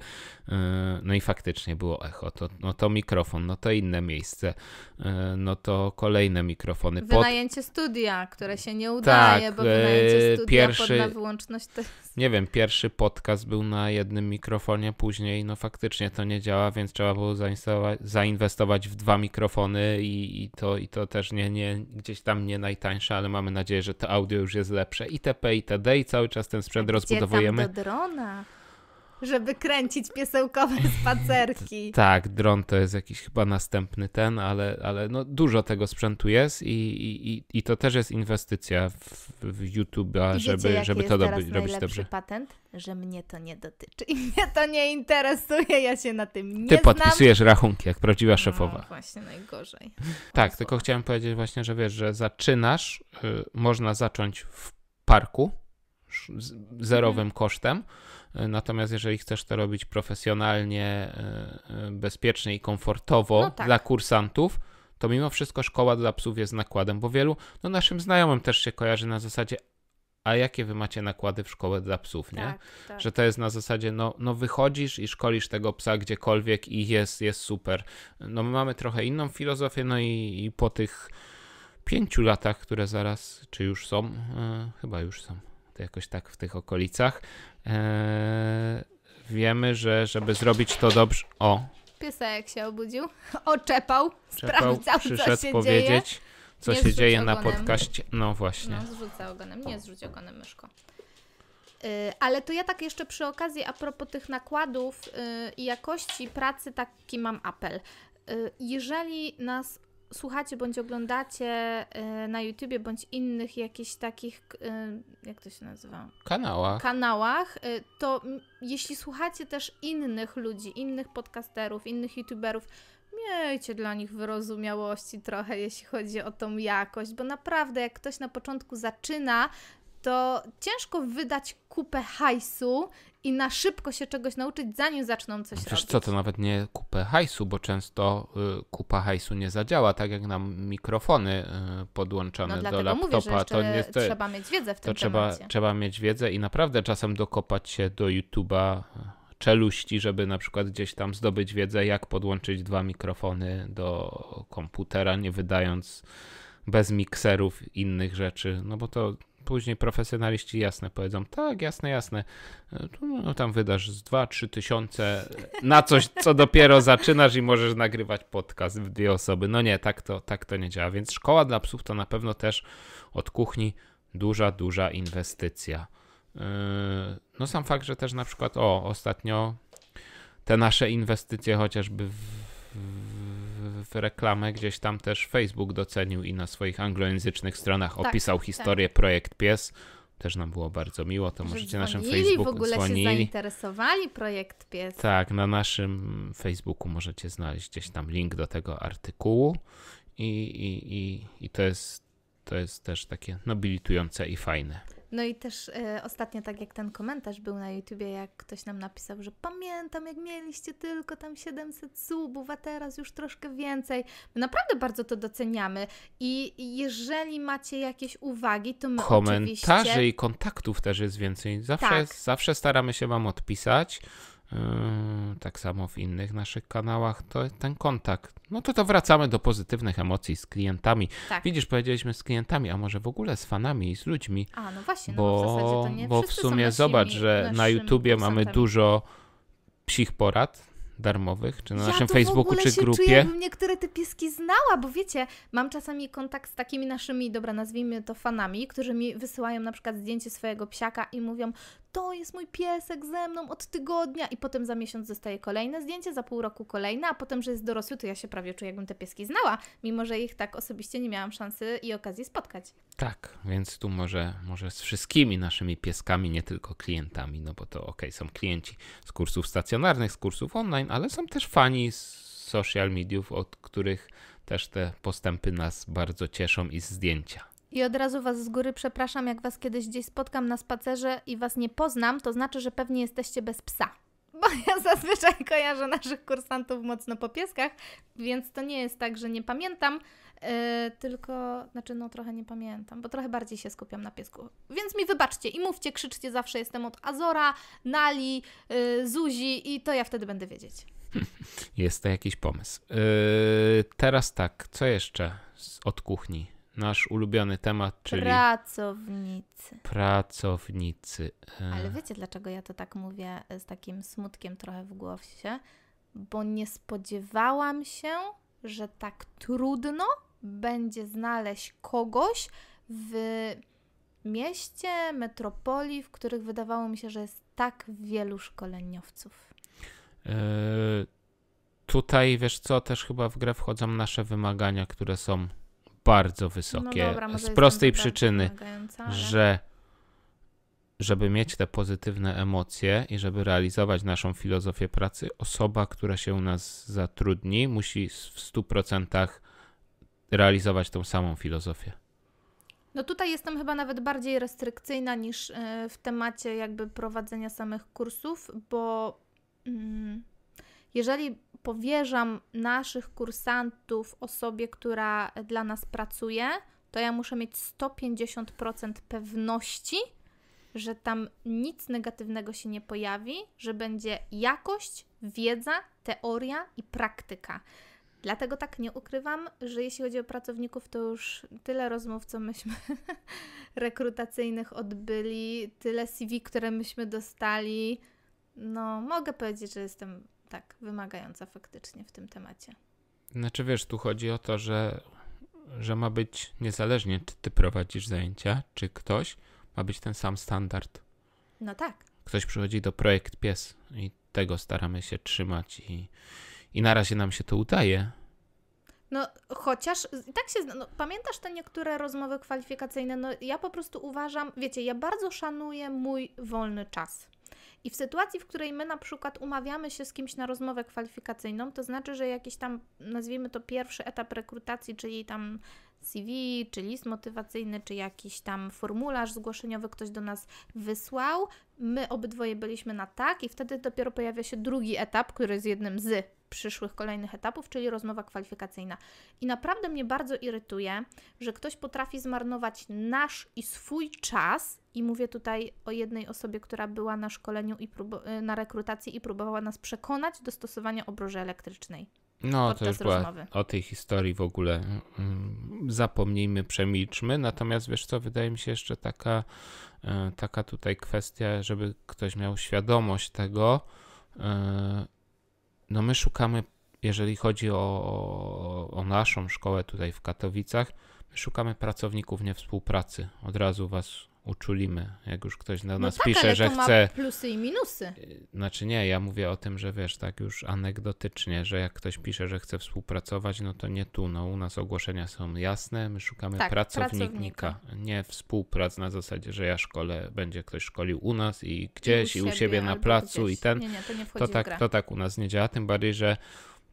E, no i faktycznie było echo, to, no to mikrofon, no to inne miejsce, e, no to kolejne mikrofony. Wynajęcie Pod... studia, które się nie udaje, tak, bo wynajęcie studia pierwszy. wyłączność to jest... Nie wiem, pierwszy podcast był na jednym mikrofonie, później no faktycznie to nie działa, więc trzeba było zainwestować w dwa mikrofony i, i, to, i to też nie, nie gdzieś tam nie najtańsze, ale mamy nadzieję, że to audio już jest lepsze. ITP, itd. i cały czas ten sprzęt Gdzie rozbudowujemy. Tam do drona żeby kręcić piesełkowe spacerki. tak, dron to jest jakiś chyba następny ten, ale, ale no dużo tego sprzętu jest i, i, i to też jest inwestycja w, w YouTube'a, żeby, żeby to doby, robić dobrze. patent? Że mnie to nie dotyczy i mnie to nie interesuje, ja się na tym nie Ty znam. podpisujesz rachunki, jak prawdziwa no szefowa. No, właśnie najgorzej. Tak, tylko chciałem powiedzieć właśnie, że wiesz, że zaczynasz, y, można zacząć w parku z zerowym mhm. kosztem, E, natomiast jeżeli chcesz to robić profesjonalnie, e, e, bezpiecznie i komfortowo no tak. dla kursantów, to mimo wszystko szkoła dla psów jest nakładem, bo wielu, no naszym znajomym też się kojarzy na zasadzie, a jakie wy macie nakłady w szkołę dla psów, nie? Tak, tak. Że to jest na zasadzie, no, no wychodzisz i szkolisz tego psa gdziekolwiek i jest, jest super. No my mamy trochę inną filozofię, no i, i po tych pięciu latach, które zaraz, czy już są, e, chyba już są, to jakoś tak w tych okolicach, Eee, wiemy, że żeby zrobić to dobrze. O! Piesek się obudził, oczepał, Czepał, sprawdzał, przyszedł co się powiedzieć, dzieje. co nie się dzieje ogonem. na podcaście. No właśnie. No, zrzuca ogonem, nie zrzuć ogonem, myszko. Yy, ale to ja tak jeszcze przy okazji, a propos tych nakładów yy, i yy, jakości pracy, taki mam apel. Yy, jeżeli nas słuchacie bądź oglądacie y, na YouTubie bądź innych jakichś takich, y, jak to się nazywa? Kanałach. Kanałach, y, to jeśli słuchacie też innych ludzi, innych podcasterów, innych YouTuberów, miejcie dla nich wyrozumiałości trochę, jeśli chodzi o tą jakość, bo naprawdę jak ktoś na początku zaczyna, to ciężko wydać kupę hajsu i na szybko się czegoś nauczyć, zanim zaczną coś Przecież robić. co, to nawet nie kupę hajsu, bo często y, kupa hajsu nie zadziała, tak jak nam mikrofony y, podłączone no, do laptopa. Mówię, że to nie, to, trzeba mieć wiedzę w tym to temacie. trzeba, trzeba mieć wiedzę i naprawdę czasem dokopać się do YouTube'a y, czeluści, żeby na przykład gdzieś tam zdobyć wiedzę, jak podłączyć dwa mikrofony do komputera, nie wydając bez mikserów innych rzeczy, no bo to Później profesjonaliści jasne powiedzą, tak, jasne, jasne. E, no, tam wydasz z 2-3 tysiące e, na coś, co dopiero zaczynasz i możesz nagrywać podcast w dwie osoby. No nie, tak to, tak to nie działa. Więc szkoła dla psów to na pewno też od kuchni duża, duża inwestycja. E, no sam fakt, że też na przykład, o, ostatnio te nasze inwestycje chociażby w, w w reklamę gdzieś tam też Facebook docenił i na swoich anglojęzycznych stronach tak, opisał tak. historię tak. Projekt Pies. Też nam było bardzo miło, to Że możecie na naszym Facebooku w ogóle dzwonili. się zainteresowali Projekt Pies. Tak, na naszym Facebooku możecie znaleźć gdzieś tam link do tego artykułu i, i, i, i to, jest, to jest też takie nobilitujące i fajne. No i też e, ostatnio, tak jak ten komentarz był na YouTubie, jak ktoś nam napisał, że pamiętam, jak mieliście tylko tam 700 subów, a teraz już troszkę więcej. My naprawdę bardzo to doceniamy. I jeżeli macie jakieś uwagi, to my Komentarzy oczywiście... i kontaktów też jest więcej. Zawsze, tak. zawsze staramy się Wam odpisać tak samo w innych naszych kanałach, to ten kontakt. No to to wracamy do pozytywnych emocji z klientami. Tak. Widzisz, powiedzieliśmy z klientami, a może w ogóle z fanami i z ludźmi. A, no właśnie, no bo, no w zasadzie to nie Bo w sumie zobacz, że na YouTubie mamy dużo psich porad, darmowych, czy na ja naszym Facebooku, czy grupie. Ja bym niektóre te pieski znała, bo wiecie, mam czasami kontakt z takimi naszymi, dobra, nazwijmy to fanami, którzy mi wysyłają na przykład zdjęcie swojego psiaka i mówią, to jest mój piesek ze mną od tygodnia i potem za miesiąc zostaje kolejne zdjęcie, za pół roku kolejne, a potem, że jest dorosły, to ja się prawie czuję, jakbym te pieski znała, mimo że ich tak osobiście nie miałam szansy i okazji spotkać. Tak, więc tu może, może z wszystkimi naszymi pieskami, nie tylko klientami, no bo to okej są klienci z kursów stacjonarnych, z kursów online, ale są też fani z social mediów, od których też te postępy nas bardzo cieszą i z zdjęcia. I od razu Was z góry przepraszam, jak Was kiedyś gdzieś spotkam na spacerze i Was nie poznam, to znaczy, że pewnie jesteście bez psa. Bo ja zazwyczaj kojarzę naszych kursantów mocno po pieskach, więc to nie jest tak, że nie pamiętam, yy, tylko, znaczy no trochę nie pamiętam, bo trochę bardziej się skupiam na piesku. Więc mi wybaczcie i mówcie, krzyczcie, zawsze jestem od Azora, Nali, yy, Zuzi i to ja wtedy będę wiedzieć. Jest to jakiś pomysł. Yy, teraz tak, co jeszcze od kuchni? nasz ulubiony temat, czyli. Pracownicy. Pracownicy. E. Ale wiecie, dlaczego ja to tak mówię z takim smutkiem trochę w głosie? Bo nie spodziewałam się, że tak trudno będzie znaleźć kogoś w mieście, metropolii, w których wydawało mi się, że jest tak wielu szkoleniowców. E, tutaj wiesz co, też chyba w grę wchodzą nasze wymagania, które są bardzo wysokie. No dobra, z prostej przyczyny, ale... że żeby mieć te pozytywne emocje i żeby realizować naszą filozofię pracy, osoba, która się u nas zatrudni, musi w 100% realizować tą samą filozofię. No tutaj jestem chyba nawet bardziej restrykcyjna niż e, w temacie jakby prowadzenia samych kursów, bo mm, jeżeli powierzam naszych kursantów osobie, która dla nas pracuje, to ja muszę mieć 150% pewności, że tam nic negatywnego się nie pojawi, że będzie jakość, wiedza, teoria i praktyka. Dlatego tak nie ukrywam, że jeśli chodzi o pracowników, to już tyle rozmów, co myśmy rekrutacyjnych odbyli, tyle CV, które myśmy dostali. No, mogę powiedzieć, że jestem tak wymagająca faktycznie w tym temacie. Znaczy wiesz, tu chodzi o to, że, że ma być niezależnie, czy ty prowadzisz zajęcia, czy ktoś, ma być ten sam standard. No tak. Ktoś przychodzi do projekt pies i tego staramy się trzymać i, i na razie nam się to udaje. No, chociaż tak się. No, pamiętasz te niektóre rozmowy kwalifikacyjne? No, ja po prostu uważam, wiecie, ja bardzo szanuję mój wolny czas. I w sytuacji, w której my na przykład umawiamy się z kimś na rozmowę kwalifikacyjną, to znaczy, że jakiś tam, nazwijmy to pierwszy etap rekrutacji, czyli tam CV, czy list motywacyjny, czy jakiś tam formularz zgłoszeniowy ktoś do nas wysłał. My obydwoje byliśmy na tak, i wtedy dopiero pojawia się drugi etap, który jest jednym z przyszłych kolejnych etapów, czyli rozmowa kwalifikacyjna. I naprawdę mnie bardzo irytuje, że ktoś potrafi zmarnować nasz i swój czas. I mówię tutaj o jednej osobie, która była na szkoleniu i y, na rekrutacji i próbowała nas przekonać do stosowania obroży elektrycznej. No, to już była o tej historii w ogóle mm, zapomnijmy, przemilczmy. Natomiast wiesz co, wydaje mi się jeszcze taka, e, taka tutaj kwestia, żeby ktoś miał świadomość tego, e, no my szukamy, jeżeli chodzi o, o naszą szkołę tutaj w Katowicach, my szukamy pracowników, nie współpracy. Od razu Was uczulimy. Jak już ktoś do no nas no tak, pisze, ale że to chce. Ma plusy i minusy. Y, znaczy nie, ja mówię o tym, że wiesz, tak już anegdotycznie, że jak ktoś pisze, że chce współpracować, no to nie tu. No, u nas ogłoszenia są jasne, my szukamy tak, pracownika. pracownika. Nie współprac na zasadzie, że ja szkole, będzie ktoś szkolił u nas i gdzieś, i u, i u siebie, siebie na placu gdzieś. i ten. Nie, nie, to, nie to, tak, to tak u nas nie działa, tym bardziej, że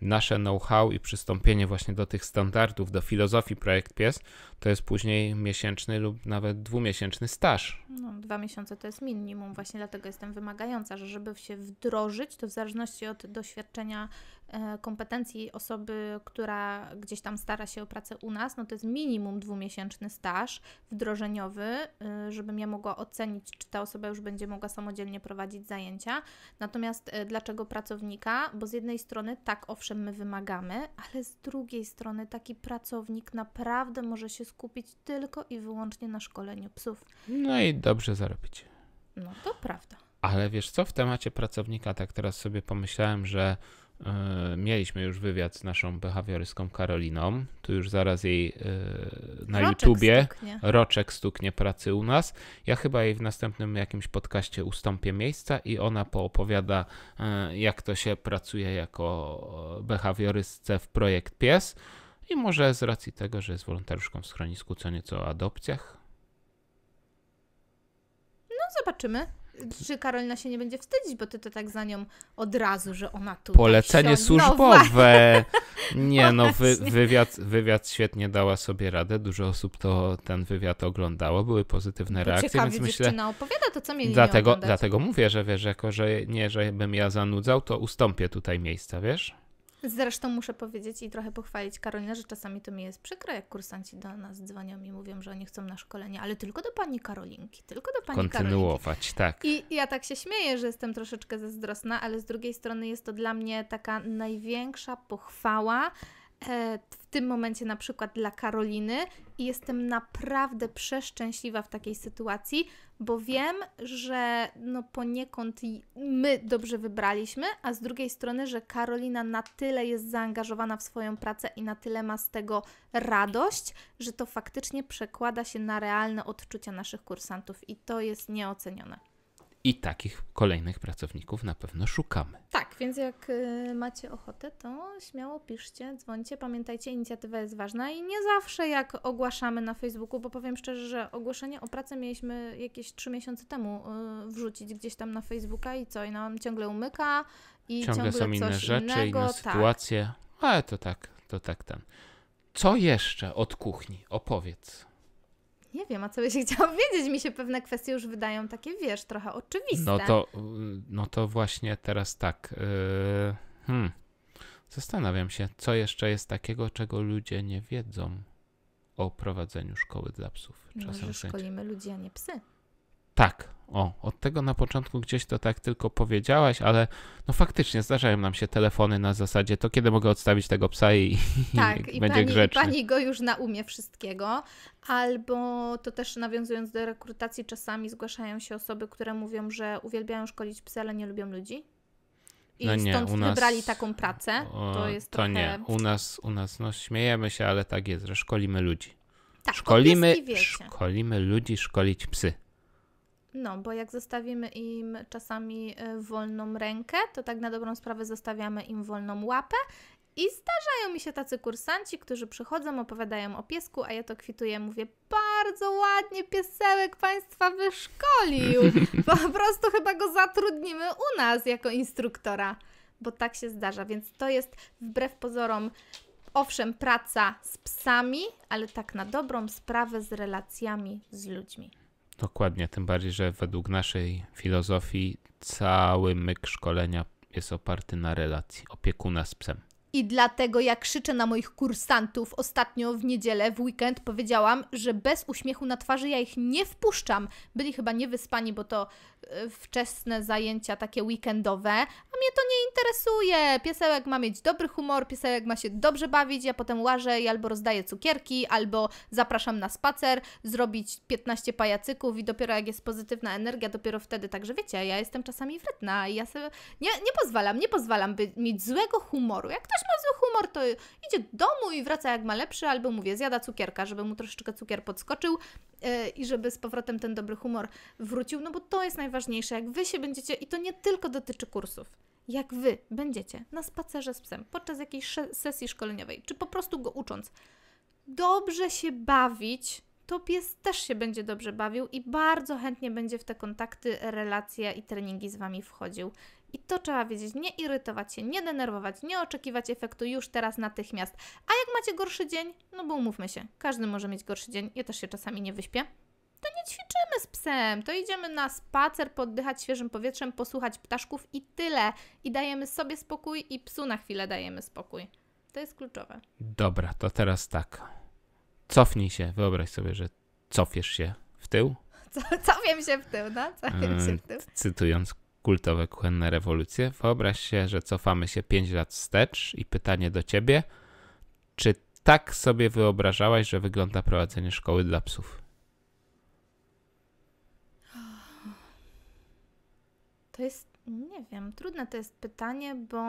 nasze know-how i przystąpienie właśnie do tych standardów, do filozofii Projekt Pies, to jest później miesięczny lub nawet dwumiesięczny staż. No, dwa miesiące to jest minimum, właśnie dlatego jestem wymagająca, że żeby się wdrożyć, to w zależności od doświadczenia E, kompetencji osoby, która gdzieś tam stara się o pracę u nas, no to jest minimum dwumiesięczny staż wdrożeniowy, e, żebym ja mogła ocenić, czy ta osoba już będzie mogła samodzielnie prowadzić zajęcia. Natomiast e, dlaczego pracownika? Bo z jednej strony tak, owszem, my wymagamy, ale z drugiej strony taki pracownik naprawdę może się skupić tylko i wyłącznie na szkoleniu psów. No i dobrze zarobić. No to prawda. Ale wiesz co, w temacie pracownika tak teraz sobie pomyślałem, że E, mieliśmy już wywiad z naszą behawiorystką Karoliną. Tu już zaraz jej e, na roczek YouTubie stuknie. roczek stuknie pracy u nas. Ja chyba jej w następnym jakimś podcaście ustąpię miejsca i ona poopowiada, e, jak to się pracuje jako behawiorystce w projekt Pies. I może z racji tego, że jest wolontariuszką w schronisku, co nieco o adopcjach. No, zobaczymy czy Karolina się nie będzie wstydzić, bo ty to tak za nią od razu, że ona tu. Polecenie służbowe. Nie, no wy, wywiad, wywiad świetnie dała sobie radę. Dużo osób to ten wywiad oglądało, były pozytywne reakcje, ciekawie, więc myślę. opowiada to, co mieli dlatego, dlatego mówię, że wiesz, jako że nie, żebym ja zanudzał, to ustąpię tutaj miejsca, wiesz? Zresztą muszę powiedzieć i trochę pochwalić Karolinę, że czasami to mi jest przykre, jak kursanci do nas dzwonią i mówią, że oni chcą na szkolenie, ale tylko do pani Karolinki, tylko do pani Kontynuować, Karolinki. tak. I ja tak się śmieję, że jestem troszeczkę zazdrosna, ale z drugiej strony jest to dla mnie taka największa pochwała e, w tym momencie na przykład dla Karoliny i jestem naprawdę przeszczęśliwa w takiej sytuacji, bo wiem, że no poniekąd my dobrze wybraliśmy, a z drugiej strony, że Karolina na tyle jest zaangażowana w swoją pracę i na tyle ma z tego radość, że to faktycznie przekłada się na realne odczucia naszych kursantów i to jest nieocenione. I takich kolejnych pracowników na pewno szukamy. Tak, więc jak y, macie ochotę, to śmiało piszcie, dzwońcie. Pamiętajcie, inicjatywa jest ważna i nie zawsze jak ogłaszamy na Facebooku, bo powiem szczerze, że ogłoszenie o pracę mieliśmy jakieś trzy miesiące temu y, wrzucić gdzieś tam na Facebooka i co, i nam ciągle umyka i ciągle, ciągle są inne rzeczy, innego, inne tak. sytuacje, tak. ale to tak, to tak tam. Co jeszcze od kuchni? Opowiedz. Nie wiem, a co by się chciało wiedzieć? Mi się pewne kwestie już wydają takie, wiesz, trochę oczywiste. No to, y, no to właśnie teraz tak. Yy, hmm. Zastanawiam się, co jeszcze jest takiego, czego ludzie nie wiedzą o prowadzeniu szkoły dla psów. Czasem Może szkolimy ludzi, a nie psy tak. O, od tego na początku gdzieś to tak tylko powiedziałaś, ale no faktycznie zdarzają nam się telefony na zasadzie to kiedy mogę odstawić tego psa i, tak, i będzie pani, grzeczny. I pani go już naumie wszystkiego. Albo to też nawiązując do rekrutacji, czasami zgłaszają się osoby, które mówią, że uwielbiają szkolić psy, ale nie lubią ludzi. I no nie, stąd nas, wybrali taką pracę. To jest to trochę... nie. U nas, u nas no śmiejemy się, ale tak jest, że szkolimy ludzi. Tak, szkolimy, szkolimy ludzi szkolić psy. No, bo jak zostawimy im czasami e, wolną rękę, to tak na dobrą sprawę zostawiamy im wolną łapę. I zdarzają mi się tacy kursanci, którzy przychodzą, opowiadają o piesku, a ja to kwituję, mówię, bardzo ładnie piesełek Państwa wyszkolił. Po prostu chyba go zatrudnimy u nas jako instruktora, bo tak się zdarza. Więc to jest wbrew pozorom owszem, praca z psami, ale tak na dobrą sprawę z relacjami z ludźmi. Dokładnie, tym bardziej, że według naszej filozofii cały myk szkolenia jest oparty na relacji opiekuna z psem. I dlatego ja krzyczę na moich kursantów ostatnio w niedzielę, w weekend, powiedziałam, że bez uśmiechu na twarzy ja ich nie wpuszczam. Byli chyba niewyspani, bo to Y, wczesne zajęcia takie weekendowe, a mnie to nie interesuje. Piesełek ma mieć dobry humor, piesełek ma się dobrze bawić, ja potem łażę i albo rozdaję cukierki, albo zapraszam na spacer, zrobić 15 pajacyków i dopiero jak jest pozytywna energia, dopiero wtedy. Także wiecie, ja jestem czasami wredna i ja sobie nie, nie pozwalam, nie pozwalam by mieć złego humoru. Jak ktoś ma zły humor, to idzie do domu i wraca jak ma lepszy, albo mówię, zjada cukierka, żeby mu troszeczkę cukier podskoczył E, i żeby z powrotem ten dobry humor wrócił, no bo to jest najważniejsze. Jak wy się będziecie, i to nie tylko dotyczy kursów, jak wy będziecie na spacerze z psem podczas jakiejś sesji szkoleniowej, czy po prostu go ucząc, dobrze się bawić, to pies też się będzie dobrze bawił i bardzo chętnie będzie w te kontakty, relacje i treningi z wami wchodził i to trzeba wiedzieć, nie irytować się, nie denerwować, nie oczekiwać efektu już teraz natychmiast. A jak macie gorszy dzień, no bo umówmy się, każdy może mieć gorszy dzień, ja też się czasami nie wyśpię. To nie ćwiczymy z psem, to idziemy na spacer, poddychać świeżym powietrzem, posłuchać ptaszków i tyle. I dajemy sobie spokój i psu na chwilę dajemy spokój. To jest kluczowe. Dobra, to teraz tak. Cofnij się, wyobraź sobie, że cofiesz się w tył. Co, cofiem się w tył, no? cofiem mm, się w tył. Cytując kultowe kuchenne rewolucje, wyobraź się, że cofamy się 5 lat wstecz i pytanie do ciebie, czy tak sobie wyobrażałaś, że wygląda prowadzenie szkoły dla psów? To jest, nie wiem, trudne to jest pytanie, bo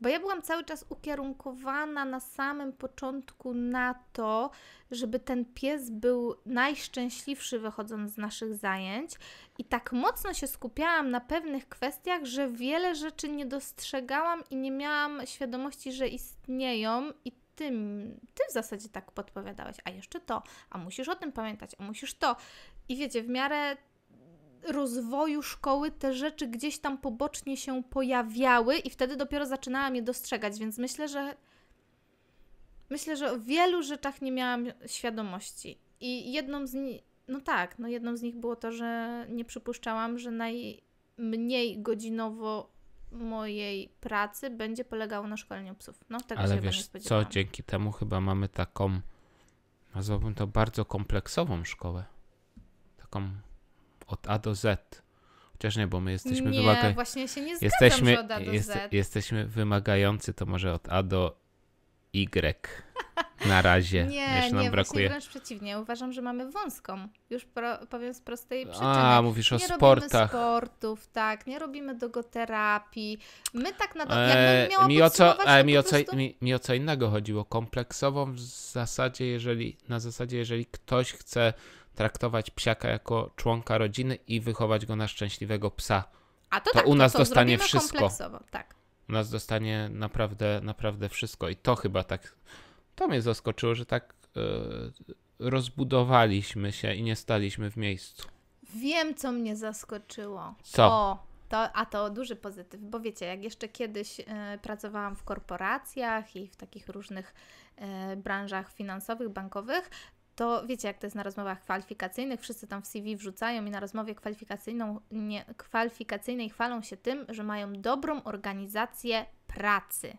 bo ja byłam cały czas ukierunkowana na samym początku na to, żeby ten pies był najszczęśliwszy wychodząc z naszych zajęć, i tak mocno się skupiałam na pewnych kwestiach, że wiele rzeczy nie dostrzegałam i nie miałam świadomości, że istnieją, i tym, ty w zasadzie tak podpowiadałeś, a jeszcze to, a musisz o tym pamiętać, a musisz to. I wiecie, w miarę rozwoju szkoły te rzeczy gdzieś tam pobocznie się pojawiały i wtedy dopiero zaczynałam je dostrzegać, więc myślę, że myślę, że o wielu rzeczach nie miałam świadomości. I jedną z nich, no tak, no jedną z nich było to, że nie przypuszczałam, że najmniej godzinowo mojej pracy będzie polegało na szkoleniu psów. No, tego Ale się wiesz nie co, dzięki temu chyba mamy taką, nazwałbym to bardzo kompleksową szkołę. Taką od A do Z. Chociaż nie, bo my jesteśmy wymagający. właśnie się nie zgadzam, jesteśmy, od A do jest, Z. Jesteśmy wymagający, to może od A do Y. Na razie. nie, Jeszcze nam nie, brakuje. wręcz przeciwnie. Uważam, że mamy wąską. Już pro, powiem z prostej przyczyny. A, mówisz nie o sportach. Nie robimy sportów, tak. Nie robimy dogoterapii. My tak na... E, nie mi, o co, e, mi, o co, mi, mi o co innego chodziło. Kompleksową w zasadzie, jeżeli, na zasadzie, jeżeli ktoś chce traktować psiaka jako członka rodziny i wychować go na szczęśliwego psa. A to, to tak, u nas to, to dostanie wszystko. tak. U nas dostanie naprawdę, naprawdę wszystko. I to chyba tak. To mnie zaskoczyło, że tak yy, rozbudowaliśmy się i nie staliśmy w miejscu. Wiem, co mnie zaskoczyło. Co? to, a to duży pozytyw, bo wiecie, jak jeszcze kiedyś e, pracowałam w korporacjach i w takich różnych e, branżach finansowych, bankowych, to wiecie, jak to jest na rozmowach kwalifikacyjnych, wszyscy tam w CV wrzucają i na rozmowie kwalifikacyjną, nie, kwalifikacyjnej chwalą się tym, że mają dobrą organizację pracy.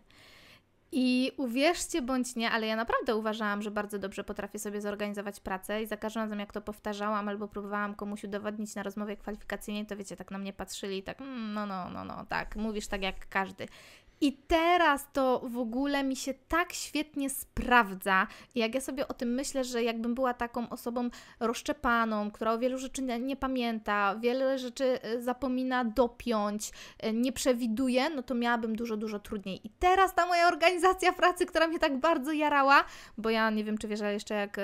I uwierzcie bądź nie, ale ja naprawdę uważałam, że bardzo dobrze potrafię sobie zorganizować pracę i za każdym razem jak to powtarzałam albo próbowałam komuś udowodnić na rozmowie kwalifikacyjnej, to wiecie, tak na mnie patrzyli tak mm, no, no, no, no, tak, mówisz tak jak każdy. I teraz to w ogóle mi się tak świetnie sprawdza. Jak ja sobie o tym myślę, że jakbym była taką osobą rozszczepaną, która o wielu rzeczy nie pamięta, wiele rzeczy y, zapomina dopiąć, y, nie przewiduje, no to miałabym dużo, dużo trudniej. I teraz ta moja organizacja pracy, która mnie tak bardzo jarała, bo ja nie wiem, czy wiesz, ale jeszcze jak y,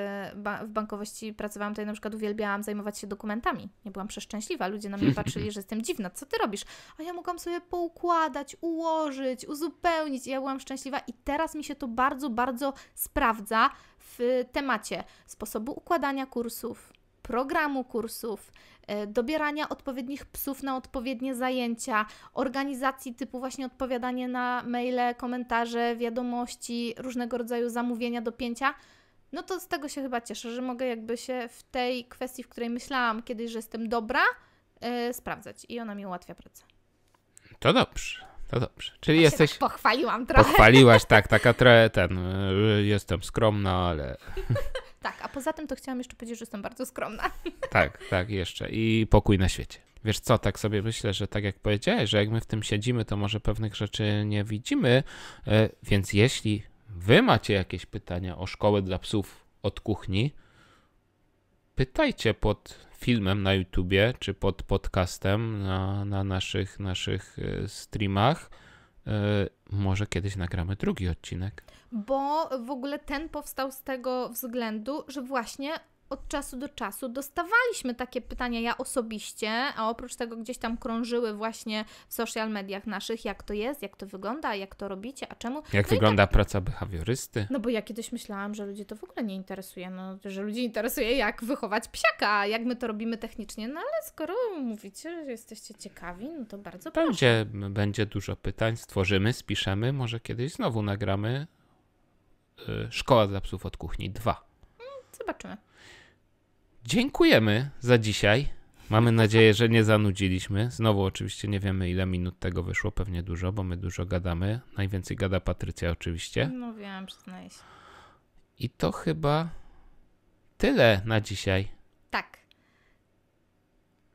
w bankowości pracowałam, to ja na przykład uwielbiałam zajmować się dokumentami. Nie byłam przeszczęśliwa, ludzie na mnie patrzyli, że jestem dziwna, co ty robisz? A ja mogłam sobie poukładać, ułożyć, uzupełnić. I ja byłam szczęśliwa i teraz mi się to bardzo, bardzo sprawdza w temacie sposobu układania kursów, programu kursów, e, dobierania odpowiednich psów na odpowiednie zajęcia, organizacji typu właśnie odpowiadanie na maile, komentarze, wiadomości, różnego rodzaju zamówienia, dopięcia. No to z tego się chyba cieszę, że mogę jakby się w tej kwestii, w której myślałam kiedyś, że jestem dobra, yy, sprawdzać i ona mi ułatwia pracę. To dobrze. To no dobrze. Czyli ja jesteś. Tak pochwaliłam trochę. Pochwaliłaś, tak, taka trochę ten. Y, jestem skromna, ale. tak, a poza tym to chciałam jeszcze powiedzieć, że jestem bardzo skromna. tak, tak, jeszcze. I pokój na świecie. Wiesz co, tak sobie myślę, że tak jak powiedziałeś, że jak my w tym siedzimy, to może pewnych rzeczy nie widzimy. Y, więc jeśli wy macie jakieś pytania o szkołę dla psów od kuchni, pytajcie pod filmem na YouTubie czy pod podcastem na, na naszych, naszych e, streamach. E, może kiedyś nagramy drugi odcinek. Bo w ogóle ten powstał z tego względu, że właśnie od czasu do czasu dostawaliśmy takie pytania, ja osobiście, a oprócz tego gdzieś tam krążyły właśnie w social mediach naszych, jak to jest, jak to wygląda, jak to robicie, a czemu. Jak no tak. wygląda tak... praca behawiorysty? No bo ja kiedyś myślałam, że ludzi to w ogóle nie interesuje, no, że ludzi interesuje, jak wychować psiaka, jak my to robimy technicznie, no ale skoro mówicie, że jesteście ciekawi, no to bardzo będzie, proszę. Będzie dużo pytań, stworzymy, spiszemy, może kiedyś znowu nagramy y, Szkoła dla psów od kuchni 2. Mm, zobaczymy dziękujemy za dzisiaj. Mamy nadzieję, że nie zanudziliśmy. Znowu oczywiście nie wiemy, ile minut tego wyszło, pewnie dużo, bo my dużo gadamy. Najwięcej gada Patrycja oczywiście. Mówiłam, no przyznaję się. I to chyba tyle na dzisiaj. Tak.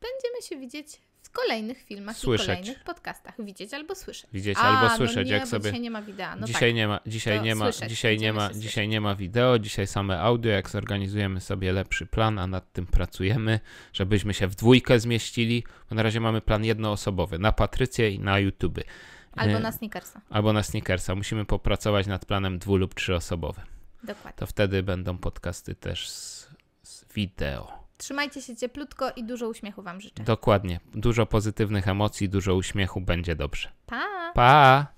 Będziemy się widzieć kolejnych filmach słyszeć. i kolejnych podcastach. Widzieć albo słyszeć. Widzieć A, albo no słyszeć, no nie, jak sobie. Dzisiaj nie ma wideo. No dzisiaj tak, nie ma, dzisiaj nie ma, słyszeć, dzisiaj nie ma, dzisiaj nie ma wideo, dzisiaj same audio, jak zorganizujemy sobie lepszy plan, a nad tym pracujemy, żebyśmy się w dwójkę zmieścili, bo na razie mamy plan jednoosobowy na Patrycję i na YouTube. Y, albo na Snickersa. Albo na Snickersa. Musimy popracować nad planem dwu lub trzyosobowym. Dokładnie. To wtedy będą podcasty też z, z wideo. Trzymajcie się cieplutko i dużo uśmiechu Wam życzę. Dokładnie. Dużo pozytywnych emocji, dużo uśmiechu, będzie dobrze. Pa! Pa!